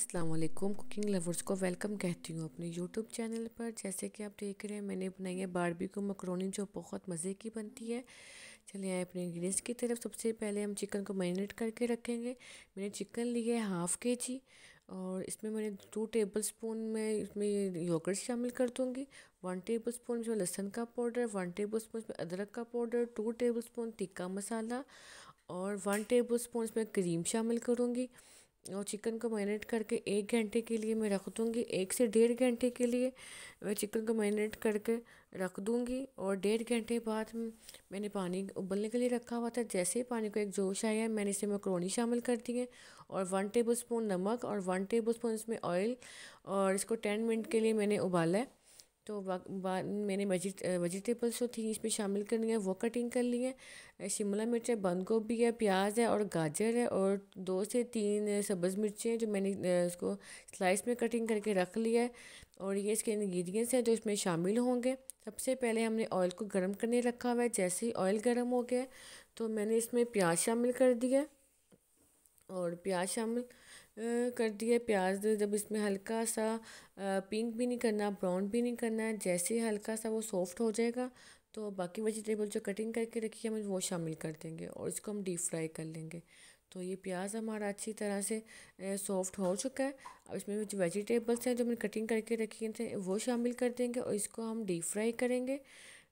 Aslam cooking lovers को welcome कहती हूँ अपने यूट्यूब चैनल पर जैसे कि आप देख रहे हैं मैंने बनाई है बारबी को मकरोनी जो बहुत मज़े की बनती है चलिए आए अपने इंग्रीडियंट्स की तरफ सबसे पहले हम चिकन को मैरिनेट करके रखेंगे मैंने चिकन लिया है हाफ़ के जी और इसमें मैंने टू टेबल स्पून में इसमें योगर्ट शामिल कर दूँगी वन टेबल स्पून इसमें लहसन का पाउडर वन टेबल स्पून इसमें अदरक का powder two tablespoon tikka masala और वन टेबल स्पून इसमें क्रीम शामिल करूँगी और चिकन को मैरिनेट करके एक घंटे के लिए मैं रख दूँगी एक से डेढ़ घंटे के लिए मैं चिकन को मैरिनेट करके रख दूँगी और डेढ़ घंटे बाद मैंने पानी उबलने के लिए रखा हुआ था जैसे ही पानी को एक जोश आया मैंने इसे मैक्रोनी शामिल कर दी है और वन टेबल स्पून नमक और वन टेबल स्पून इसमें ऑयल और इसको टेन मिनट के लिए मैंने उबाला है तो मैंने वेजिटेबल्स जो तो थी इसमें शामिल करनी है वो कटिंग कर ली है शिमला मिर्च है बंद गोभी है प्याज है और गाजर है और दो से तीन सब्ज़ मिर्चें जो मैंने इसको स्लाइस में कटिंग करके रख लिया है और ये इसके इन्ग्रीडियंट्स हैं जो इसमें शामिल होंगे सबसे पहले हमने ऑयल को गर्म करने रखा हुआ है जैसे ही ऑयल गर्म हो गया तो मैंने इसमें प्याज शामिल कर दिया और प्याज शामिल कर दिया प्याज जब इसमें हल्का सा पिंक भी नहीं करना ब्राउन भी नहीं करना है जैसे ही हल्का सा वो सॉफ्ट हो जाएगा तो बाकी वेजिटेबल जो कटिंग करके रखी है हम वो शामिल कर देंगे और इसको हम डीप फ्राई कर लेंगे तो ये प्याज हमारा अच्छी तरह से सॉफ्ट हो चुका है अब इसमें जो वेजिटेबल्स हैं जो हमने कटिंग करके रखी थे वो शामिल कर देंगे और इसको हम डीप फ्राई करेंगे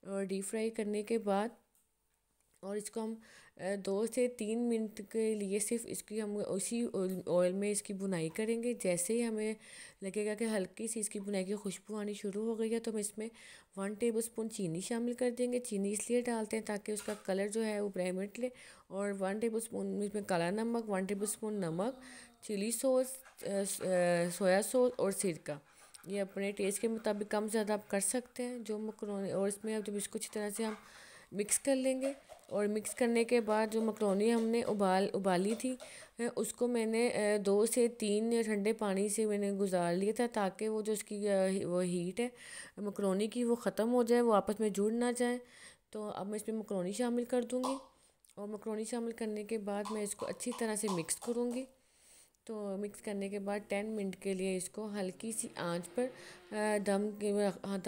और डीप फ्राई करने के बाद और इसको हम दो से तीन मिनट के लिए सिर्फ इसकी हम उसी ऑयल में इसकी बुनाई करेंगे जैसे ही हमें लगेगा कि हल्की सी इसकी बुनाई की खुशबू आनी शुरू हो गई है तो हम इसमें वन टेबल स्पून चीनी शामिल कर देंगे चीनी इसलिए डालते हैं ताकि उसका कलर जो है वो ब्राइमेट ले और वन टेबल स्पून इसमें काला नमक वन टेबल स्पून नमक चिली सॉस सोया सॉस और सिरका ये अपने टेस्ट के मुताबिक कम ज़्यादा आप कर सकते हैं जो मकरोनी और इसमें अब जब इसको अच्छी तरह से हम मिक्स कर लेंगे और मिक्स करने के बाद जो मकरोनी हमने उबाल उबाली थी उसको मैंने दो से तीन ठंडे पानी से मैंने गुजार लिया था ताकि वो जो उसकी वो हीट है मकरोनी की वो ख़त्म हो जाए वो आपस में जुड़ ना जाए तो अब मैं इसमें मकरोनी शामिल कर दूँगी और मकरोनी शामिल करने के बाद मैं इसको अच्छी तरह से मिक्स करूँगी तो मिक्स करने के बाद टेन मिनट के लिए इसको हल्की सी आंच पर दम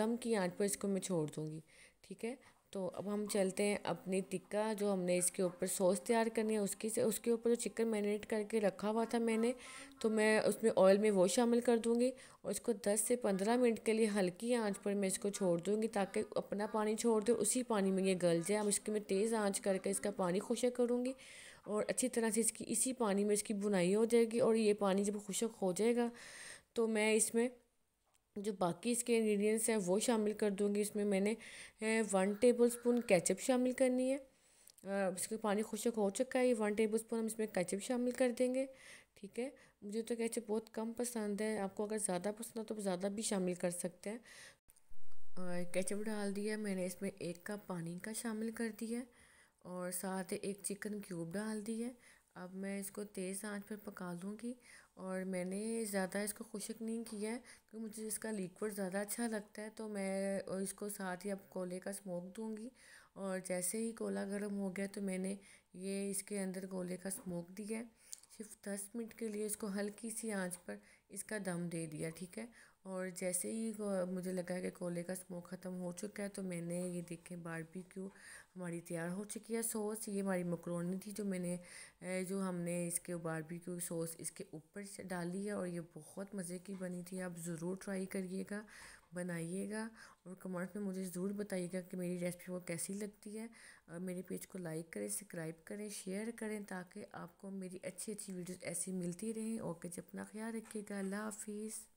दम की आंच पर इसको मैं छोड़ दूँगी ठीक है तो अब हम चलते हैं अपनी टिक्का जो हमने इसके ऊपर सॉस तैयार करनी है उसकी से उसके ऊपर जो चिकन मैरिनेट करके रखा हुआ था मैंने तो मैं उसमें ऑयल में वो शामिल कर दूंगी और इसको 10 से 15 मिनट के लिए हल्की आंच पर मैं इसको छोड़ दूंगी ताकि अपना पानी छोड़ दे उसी पानी में ये गल जाए अब इसके मैं तेज़ आँच करके इसका पानी खुशक करूँगी और अच्छी तरह से इसकी इसी पानी में इसकी बुनाई हो जाएगी और ये पानी जब खुशक हो जाएगा तो मैं इसमें जो बाकी इसके इंग्रेडिएंट्स हैं वो शामिल कर दूँगी इसमें मैंने वन टेबल स्पून कैचअप शामिल करनी है इसके पानी खुशक हो चुका है ये वन टेबल स्पून हम इसमें कैचअप शामिल कर देंगे ठीक है मुझे तो कैचअप बहुत कम पसंद है आपको अगर ज़्यादा पसंद हो तो ज़्यादा भी शामिल कर सकते हैं कैचअप डाल दिया मैंने इसमें एक कप पानी का शामिल कर दिया और साथ ही एक चिकन क्यूब डाल दिया अब मैं इसको तेज़ आंच पर पका लूँगी और मैंने ज़्यादा इसको खुशक नहीं किया है क्योंकि मुझे इसका लिक्विड ज़्यादा अच्छा लगता है तो मैं इसको साथ ही अब कोले का स्मोक दूँगी और जैसे ही कोला गर्म हो गया तो मैंने ये इसके अंदर कोले का स्मोक दिया है सिर्फ दस मिनट के लिए इसको हल्की सी आंच पर इसका दम दे दिया ठीक है और जैसे ही मुझे लगा कि कोले का स्मोक ख़त्म हो चुका है तो मैंने ये देखें बारबेक्यू हमारी तैयार हो चुकी है सॉस ये हमारी मकरोनी थी जो मैंने जो हमने इसके बारबेक्यू सॉस इसके ऊपर डाली है और ये बहुत मज़े की बनी थी आप ज़रूर ट्राई करिएगा बनाइएगा और कमेंट में मुझे ज़रूर बताइएगा कि मेरी रेसिपी को कैसी लगती है और मेरे पेज को लाइक करें सब्सक्राइब करें शेयर करें ताकि आपको मेरी अच्छी अच्छी वीडियोज़ ऐसी मिलती रहें ओके जी अपना ख्याल रखिएगा अल्लाह हाफिज़